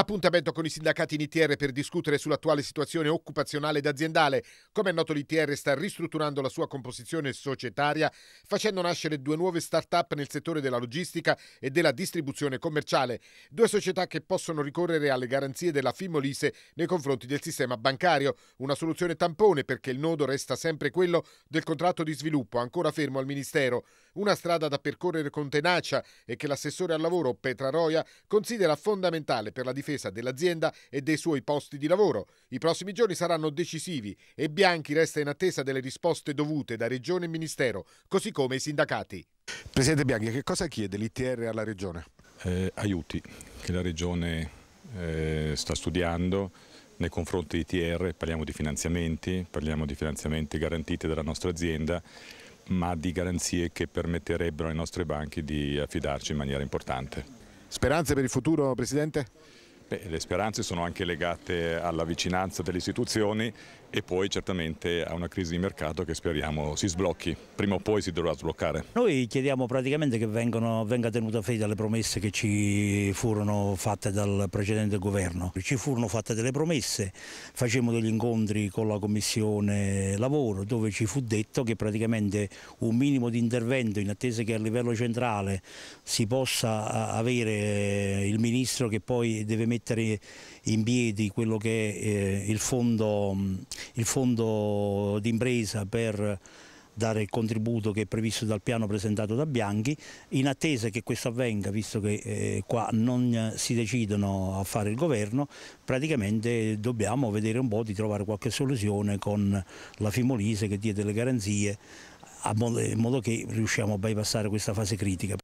Appuntamento con i sindacati in ITR per discutere sull'attuale situazione occupazionale ed aziendale. Come è noto l'ITR sta ristrutturando la sua composizione societaria facendo nascere due nuove start-up nel settore della logistica e della distribuzione commerciale, due società che possono ricorrere alle garanzie della Fimolise nei confronti del sistema bancario, una soluzione tampone perché il nodo resta sempre quello del contratto di sviluppo ancora fermo al Ministero, una strada da percorrere con tenacia e che l'assessore al lavoro Petra Petraroia considera fondamentale per la difesa difesa dell'azienda e dei suoi posti di lavoro. I prossimi giorni saranno decisivi e Bianchi resta in attesa delle risposte dovute da Regione e Ministero, così come i sindacati. Presidente Bianchi, che cosa chiede l'ITR alla Regione? Eh, aiuti che la Regione eh, sta studiando nei confronti di ITR, parliamo di finanziamenti, parliamo di finanziamenti garantiti dalla nostra azienda ma di garanzie che permetterebbero ai nostri banchi di affidarci in maniera importante. Speranze per il futuro, Presidente? Beh, le speranze sono anche legate alla vicinanza delle istituzioni e poi certamente a una crisi di mercato che speriamo si sblocchi. Prima o poi si dovrà sbloccare. Noi chiediamo praticamente che vengano, venga tenuta fede alle promesse che ci furono fatte dal precedente governo. Ci furono fatte delle promesse, facemmo degli incontri con la Commissione Lavoro dove ci fu detto che praticamente un minimo di intervento in attesa che a livello centrale si possa eh, avere eh, il ministro che poi deve mettere mettere in piedi quello che è eh, il fondo, mm, il fondo d'impresa per dare il contributo che è previsto dal piano presentato da Bianchi, in attesa che questo avvenga, visto che eh, qua non si decidono a fare il governo, praticamente dobbiamo vedere un po' di trovare qualche soluzione con la Fimolise che dia delle garanzie in modo che riusciamo a bypassare questa fase critica.